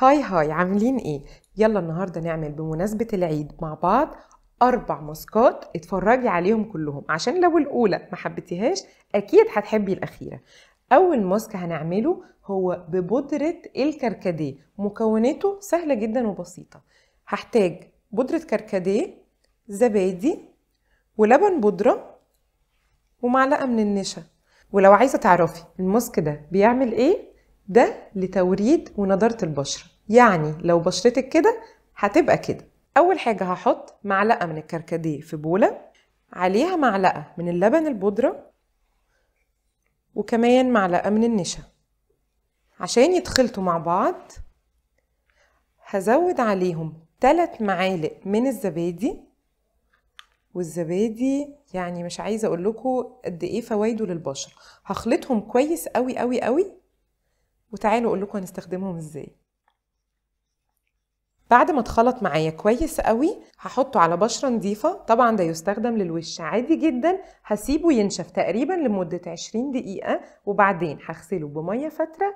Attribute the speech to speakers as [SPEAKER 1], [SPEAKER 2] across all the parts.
[SPEAKER 1] هاي هاي عاملين ايه؟ يلا النهاردة نعمل بمناسبة العيد مع بعض أربع ماسكات اتفرجي عليهم كلهم عشان لو الأولى ما حبيتيهاش أكيد هتحبي الأخيرة أول ماسك هنعمله هو ببودرة الكركديه مكوناته سهلة جدا وبسيطة هحتاج بودرة كركديه زبادي ولبن بودرة ومعلقة من النشا ولو عايزة تعرفي الماسك ده بيعمل ايه ده لتوريد ونضاره البشره يعني لو بشرتك كده هتبقى كده اول حاجه هحط معلقه من الكركديه في بوله عليها معلقه من اللبن البودره وكمان معلقه من النشا عشان يتخلطوا مع بعض هزود عليهم ثلاث معالق من الزبادي والزبادي يعني مش عايزه اقول لكم قد ايه فوائده للبشره هخلطهم كويس قوي قوي قوي وتعالوا اقول لكم هنستخدمهم ازاي بعد ما اتخلط معايا كويس قوي هحطه على بشرة نظيفة طبعا ده يستخدم للوش عادي جدا هسيبه ينشف تقريبا لمدة 20 دقيقة وبعدين هغسله بمية فترة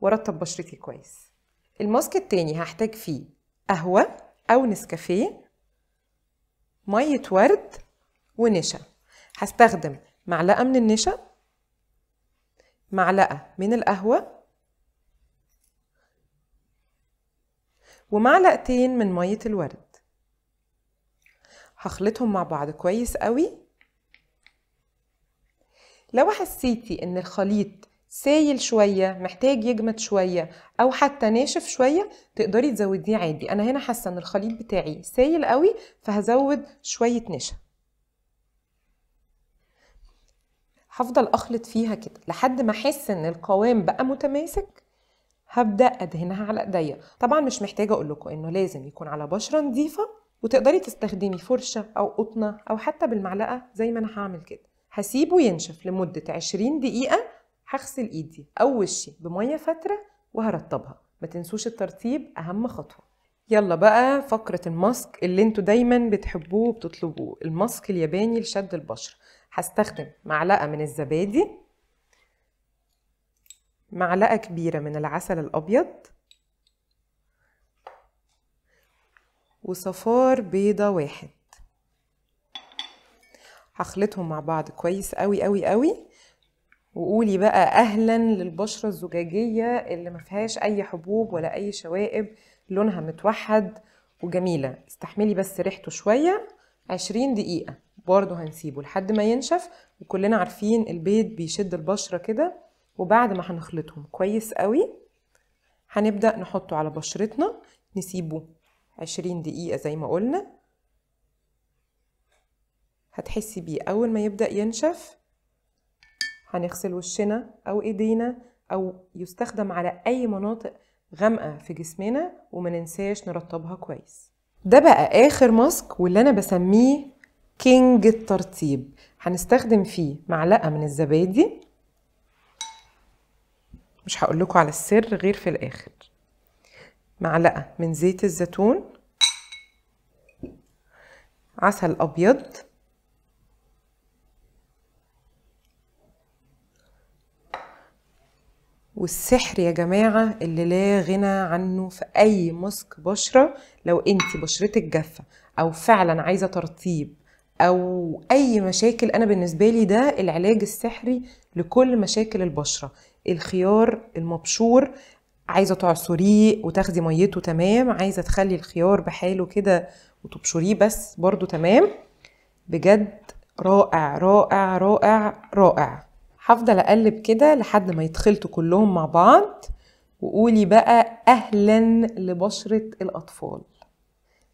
[SPEAKER 1] وارطب بشرتي كويس الماسك التاني هحتاج فيه قهوة أو نسكافيه مية ورد ونشا هستخدم معلقة من النشا معلقة من القهوة ومعلقتين من مية الورد هخلطهم مع بعض كويس قوي لو حسيتي ان الخليط سايل شويه محتاج يجمد شويه او حتى ناشف شويه تقدري تزوديه عادي انا هنا حاسه ان الخليط بتاعي سايل قوي فهزود شويه نشا هفضل اخلط فيها كده لحد ما احس ان القوام بقى متماسك هبدا ادهنها على ايديا طبعا مش محتاجه اقول لكم انه لازم يكون على بشره نظيفه وتقدري تستخدمي فرشه او قطنه او حتى بالمعلقه زي ما انا هعمل كده هسيبه ينشف لمده 20 دقيقه هغسل ايدي او وشي بميه فاتره وهرطبها ما تنسوش الترطيب اهم خطوه يلا بقى فقرة الماسك اللي انتوا دايما بتحبوه وبتطلبوه الماسك الياباني لشد البشرة هستخدم معلقة من الزبادي معلقة كبيرة من العسل الأبيض وصفار بيضة واحد هخلطهم مع بعض كويس قوي قوي قوي وقولي بقى اهلا للبشره الزجاجيه اللي ما فيهاش اي حبوب ولا اي شوائب لونها متوحد وجميله استحملي بس ريحته شويه عشرين دقيقه برضو هنسيبه لحد ما ينشف وكلنا عارفين البيض بيشد البشره كده وبعد ما هنخلطهم كويس قوي هنبدأ نحطه على بشرتنا نسيبه عشرين دقيقة زي ما قلنا هتحسي بيه أول ما يبدأ ينشف هنغسل وشنا أو إيدينا أو يستخدم على أي مناطق غامقة في جسمنا وما ننساش نرطبها كويس ده بقى آخر ماسك واللي أنا بسميه كينج الترطيب هنستخدم فيه معلقة من الزبادي مش هقول لكم على السر غير في الاخر معلقه من زيت الزيتون عسل ابيض والسحر يا جماعة اللي لا غنى عنه في أي ماسك بشرة لو أنت بشرتك جافة أو فعلا عايزة ترطيب أو أي مشاكل أنا بالنسبة لي ده العلاج السحري لكل مشاكل البشرة الخيار المبشور عايزه تعصريه وتاخدي ميته تمام عايزه تخلي الخيار بحاله كده وتبشريه بس برضو تمام بجد رائع رائع رائع رائع هفضل اقلب كده لحد ما يتخلطوا كلهم مع بعض وقولي بقى اهلا لبشره الاطفال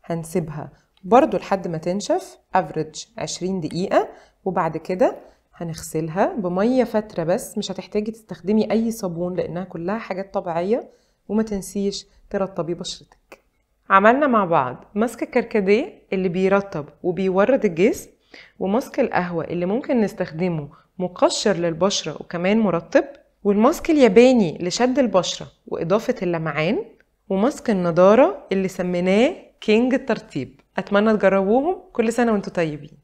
[SPEAKER 1] هنسيبها برضو لحد ما تنشف افريج 20 دقيقه وبعد كده هنغسلها بمية فترة بس مش هتحتاجي تستخدمي أي صابون لأنها كلها حاجات طبيعية وما تنسيش ترطبي بشرتك عملنا مع بعض ماسك الكركديه اللي بيرطب وبيورد الجسم وماسك القهوة اللي ممكن نستخدمه مقشر للبشرة وكمان مرطب والماسك الياباني لشد البشرة وإضافة اللمعان وماسك النضارة اللي سميناه كينج الترطيب أتمنى تجربوهم كل سنة وانتوا طيبين